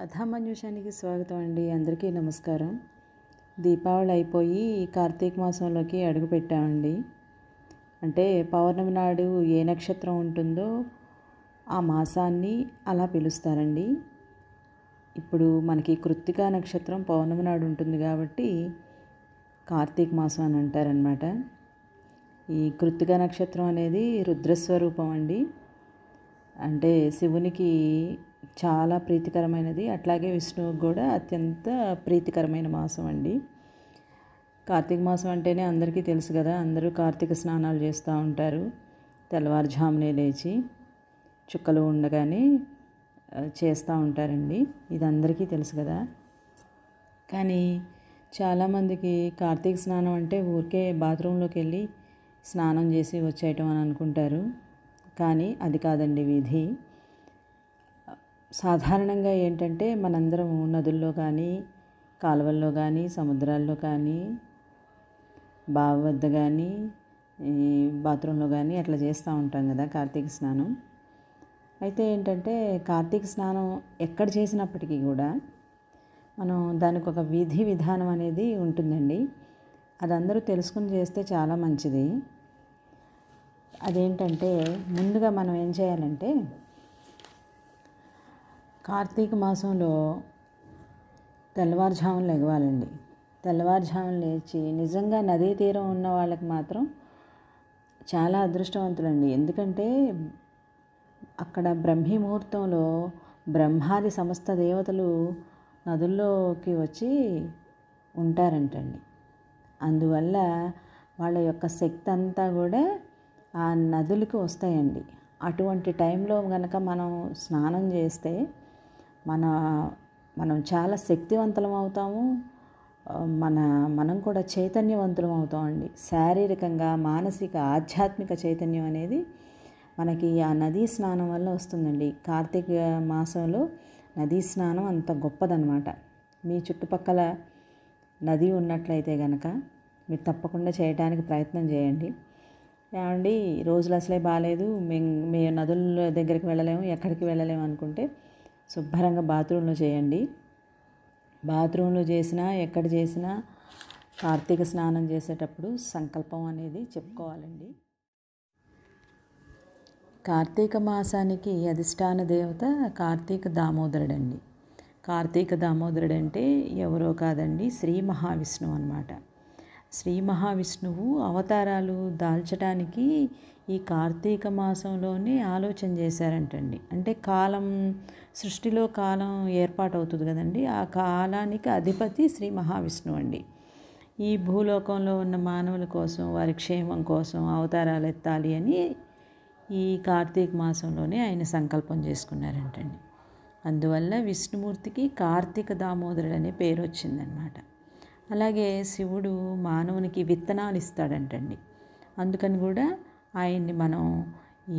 కథామంజూషానికి స్వాగతం అండి అందరికీ నమస్కారం దీపావళి అయిపోయి కార్తీక మాసంలోకి అడుగుపెట్టామండి అంటే పౌర్ణమి నాడు ఏ నక్షత్రం ఉంటుందో ఆ మాసాన్ని అలా పిలుస్తారండి ఇప్పుడు మనకి కృత్తికా నక్షత్రం పౌర్ణమి నాడు ఉంటుంది కాబట్టి కార్తీక మాసం అని అంటారనమాట ఈ కృత్తిక నక్షత్రం అనేది రుద్రస్వరూపం అండి అంటే శివునికి చాలా ప్రీతికరమైనది అట్లాగే విష్ణువుకి కూడా అత్యంత ప్రీతికరమైన మాసం అండి కార్తీక మాసం అంటేనే అందరికీ తెలుసు కదా అందరూ కార్తీక స్నానాలు చేస్తూ ఉంటారు తెల్లవారుజామునే లేచి చుక్కలు ఉండగానే చేస్తూ ఉంటారండి ఇది అందరికీ తెలుసు కదా కానీ చాలామందికి కార్తీక స్నానం అంటే ఊరికే బాత్రూంలోకి వెళ్ళి స్నానం చేసి వచ్చేయటం అని అనుకుంటారు కానీ అది కాదండి విధి సాధారణంగా ఏంటంటే మనందరం నదుల్లో కానీ కాలువల్లో కానీ సముద్రాల్లో కానీ బావి వద్ద కానీ బాత్రూంలో కానీ అట్లా చేస్తూ ఉంటాం కదా కార్తీక స్నానం అయితే ఏంటంటే కార్తీక స్నానం ఎక్కడ చేసినప్పటికీ కూడా మనం దానికి ఒక విధి విధానం అనేది ఉంటుందండి అది అందరూ తెలుసుకుని చేస్తే చాలా మంచిది అదేంటంటే ముందుగా మనం ఏం చేయాలంటే కార్తీక మాసంలో తెల్లవారుజామున లెగవాలండి తెల్లవారుజామున లేచి నిజంగా నదీ తీరం ఉన్న వాళ్ళకి మాత్రం చాలా అదృష్టవంతులండి ఎందుకంటే అక్కడ బ్రహ్మీ ముహూర్తంలో బ్రహ్మాది సమస్త దేవతలు నదుల్లోకి వచ్చి ఉంటారంటండి అందువల్ల వాళ్ళ యొక్క శక్తి అంతా కూడా ఆ నదులకు వస్తాయండి అటువంటి టైంలో కనుక మనం స్నానం చేస్తే మన మనం చాలా శక్తివంతులం అవుతాము మన మనం కూడా చైతన్యవంతులం అవుతామండి శారీరకంగా మానసిక ఆధ్యాత్మిక చైతన్యం అనేది మనకి ఆ నదీ స్నానం వల్ల వస్తుందండి కార్తీక మాసంలో నదీ స్నానం అంత గొప్పదనమాట మీ చుట్టుపక్కల నది ఉన్నట్లయితే కనుక మీరు తప్పకుండా చేయడానికి ప్రయత్నం చేయండి ఏమండి రోజులు అసలే బాగాలేదు మేము మేము నదుల దగ్గరికి వెళ్ళలేము ఎక్కడికి వెళ్ళలేము అనుకుంటే శుభ్రంగా బాత్రూంలో చేయండి బాత్రూంలో చేసినా ఎక్కడ చేసినా కార్తీక స్నానం చేసేటప్పుడు సంకల్పం అనేది చెప్పుకోవాలండి కార్తీక మాసానికి అధిష్టాన దేవత కార్తీక దామోదరుడండి కార్తీక దామోదరుడు అంటే ఎవరో కాదండి శ్రీ మహావిష్ణువు అనమాట శ్రీ మహావిష్ణువు అవతారాలు దాల్చడానికి ఈ కార్తీక మాసంలోనే ఆలోచన చేశారంటండి అంటే కాలం సృష్టిలో కాలం ఏర్పాటవుతుంది కదండి ఆ కాలానికి అధిపతి శ్రీ మహావిష్ణువు అండి ఈ భూలోకంలో ఉన్న మానవుల కోసం వారి క్షేమం కోసం అవతారాలు ఎత్తాలి అని ఈ కార్తీక మాసంలోనే ఆయన సంకల్పం చేసుకున్నారంటండి అందువల్ల విష్ణుమూర్తికి కార్తీక దామోదరుడు అనే పేరు వచ్చిందనమాట అలాగే శివుడు మానవునికి విత్తనాలు ఇస్తాడంటండి అందుకని కూడా ఆయన్ని మనం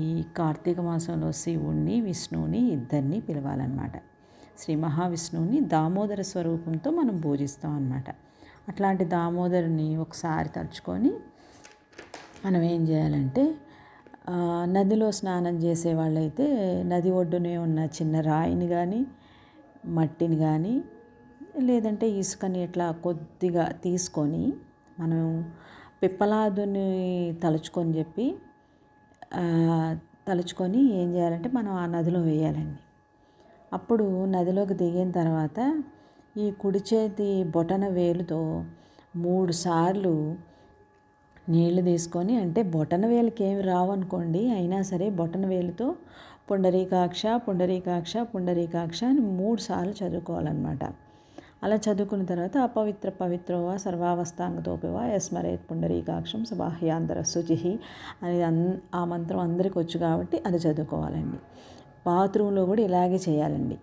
ఈ కార్తీక మాసంలో శివుణ్ణి విష్ణువుని ఇద్దరిని పిలవాలన్నమాట శ్రీ మహావిష్ణువుని దామోదర స్వరూపంతో మనం పూజిస్తాం అన్నమాట అట్లాంటి దామోదరుని ఒకసారి తలుచుకొని మనం ఏం చేయాలంటే నదిలో స్నానం చేసే వాళ్ళైతే నది ఒడ్డునే ఉన్న చిన్న రాయిని కానీ మట్టిని కానీ లేదంటే ఇసుకని ఇట్లా కొద్దిగా తీసుకొని మనం పిప్పలాదుని తలుచుకొని చెప్పి తలుచుకొని ఏం చేయాలంటే మనం ఆ నదిలో వేయాలండి అప్పుడు నదిలోకి దిగిన తర్వాత ఈ కుడి చేతి బొటన వేలుతో మూడు సార్లు నీళ్లు తీసుకొని అంటే బొటన వేలకి ఏమి రావనుకోండి అయినా సరే బొటన వేలుతో పుండరీకాక్ష పుండరీకాక్ష పుండరీకాక్ష అని మూడు సార్లు చదువుకోవాలన్నమాట అలా చదువుకున్న తర్వాత అపవిత్ర పవిత్రోవా సర్వావస్థాంగతోపివా యస్మరేత్ పుండరీకాక్షం సబాహ్యాంతర శుచిహి అనేది అన్ ఆ మంత్రం అందరికి వచ్చు కాబట్టి అది చదువుకోవాలండి బాత్రూంలో కూడా ఇలాగే చేయాలండి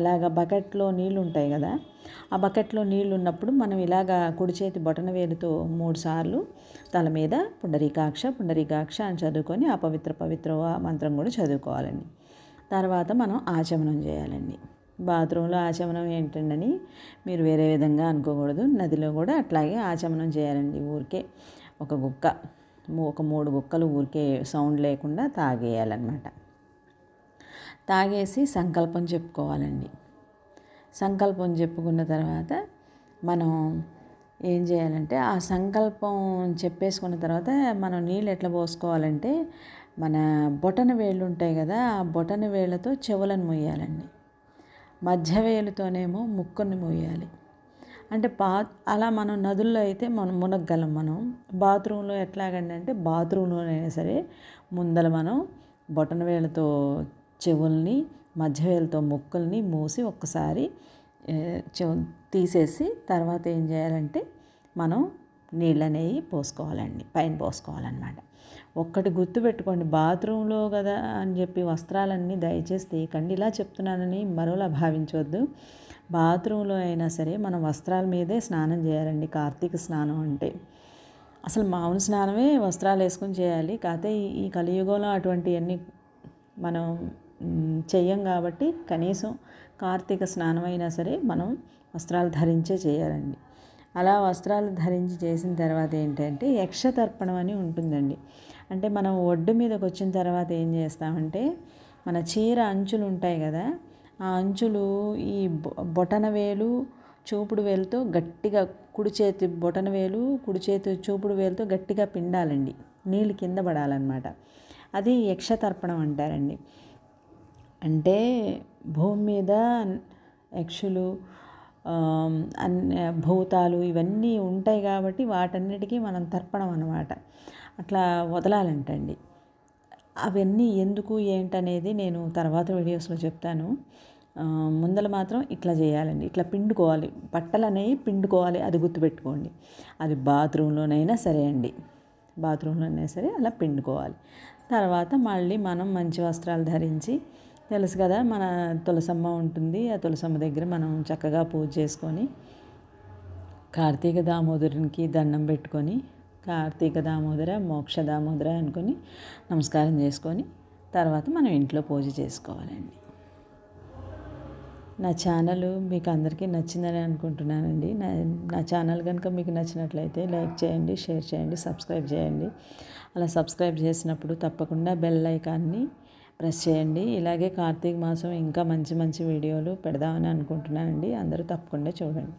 ఇలాగ బకెట్లో నీళ్ళు ఉంటాయి కదా ఆ బకెట్లో నీళ్ళు ఉన్నప్పుడు మనం ఇలాగ కుడి చేతి బొటన వేలుతో మూడు సార్లు తల మీద పుండరీకాక్ష పుండరీకాక్ష అని చదువుకొని అపవిత్ర పవిత్ర మంత్రం కూడా చదువుకోవాలండి తర్వాత మనం ఆచమనం చేయాలండి బాత్రూంలో ఆచమనం ఏంటండని మీరు వేరే విధంగా అనుకోకూడదు నదిలో కూడా అట్లాగే ఆచమనం చేయాలండి ఊరికే ఒక గుక్క ఒక మూడు గుక్కలు ఊరికే సౌండ్ లేకుండా తాగేయాలన్నమాట తాగేసి సంకల్పం చెప్పుకోవాలండి సంకల్పం చెప్పుకున్న తర్వాత మనం ఏం చేయాలంటే ఆ సంకల్పం చెప్పేసుకున్న తర్వాత మనం నీళ్ళు ఎట్లా పోసుకోవాలంటే మన బొటన వేళ్ళు ఉంటాయి కదా ఆ బొటన వేళ్ళతో చెవులను మొయ్యాలండి మధ్యవేలుతోనేమో ముక్కుని మూయాలి అంటే పా అలా మనం నదుల్లో అయితే మనం మునగలం మనం బాత్రూంలో ఎట్లాగండి అంటే బాత్రూంలోనైనా సరే ముందల మనం బొటన వేలతో చెవుల్ని మధ్యవేలతో ముక్కుల్ని మూసి ఒక్కసారి చెవు తీసేసి తర్వాత ఏం చేయాలంటే మనం నీళ్ళు అనేవి పోసుకోవాలండి పైన పోసుకోవాలన్నమాట ఒక్కటి గుర్తు పెట్టుకోండి బాత్రూంలో కదా అని చెప్పి వస్త్రాలన్నీ దయచేసి తీయకండి ఇలా చెప్తున్నానని మరోలా భావించవద్దు బాత్రూంలో అయినా సరే మనం వస్త్రాల మీదే స్నానం చేయాలండి కార్తీక స్నానం అంటే అసలు మామూలు స్నానమే వస్త్రాలు వేసుకుని చేయాలి కాకపోతే ఈ కలియుగంలో అటువంటివన్నీ మనం చెయ్యం కాబట్టి కనీసం కార్తీక స్నానం అయినా సరే మనం వస్త్రాలు ధరించే చేయాలండి అలా వస్త్రాలు ధరించి చేసిన తర్వాత ఏంటంటే యక్షతర్పణం అని ఉంటుందండి అంటే మనం ఒడ్డు మీదకి వచ్చిన తర్వాత ఏం చేస్తామంటే మన చీర అంచులు ఉంటాయి కదా ఆ అంచులు ఈ బొటన వేలు చూపుడు వేలుతో గట్టిగా కుడి చేతి బొటన వేలు కుడి చేతి చూపుడు వేలుతో గట్టిగా పిండాలండి నీళ్ళు కింద పడాలన్నమాట అది యక్షతర్పణం అంటారండి అంటే భూమి మీద యక్షులు అన్ని భూతాలు ఇవన్నీ ఉంటాయి కాబట్టి వాటన్నిటికీ మనం తర్పణం అనమాట అట్లా వదలాలంటండి అవన్నీ ఎందుకు ఏంటనేది నేను తర్వాత వీడియోస్లో చెప్తాను ముందల మాత్రం ఇట్లా చేయాలండి ఇట్లా పిండుకోవాలి బట్టలు అనేవి పిండుకోవాలి అది గుర్తుపెట్టుకోండి అది బాత్రూంలోనైనా సరే అండి బాత్రూంలోనైనా సరే అలా పిండుకోవాలి తర్వాత మళ్ళీ మనం మంచి వస్త్రాలు ధరించి తెలుసు కదా మన తులసమ్మ ఉంటుంది ఆ తులసమ్మ దగ్గర మనం చక్కగా పూజ చేసుకొని కార్తీక దామోదరునికి దండం పెట్టుకొని కార్తీక దామోదర మోక్ష దామోదర అనుకొని నమస్కారం చేసుకొని తర్వాత మనం ఇంట్లో పూజ చేసుకోవాలండి నా ఛానల్ మీకు అందరికీ నచ్చిందని అనుకుంటున్నానండి నా నా ఛానల్ కనుక మీకు నచ్చినట్లయితే లైక్ చేయండి షేర్ చేయండి సబ్స్క్రైబ్ చేయండి అలా సబ్స్క్రైబ్ చేసినప్పుడు తప్పకుండా బెల్ ఐకాన్ని ప్రెస్ చేయండి ఇలాగే కార్తీక మాసం ఇంకా మంచి మంచి వీడియోలు పెడదామని అనుకుంటున్నానండి అందరూ తప్పకుండా చూడండి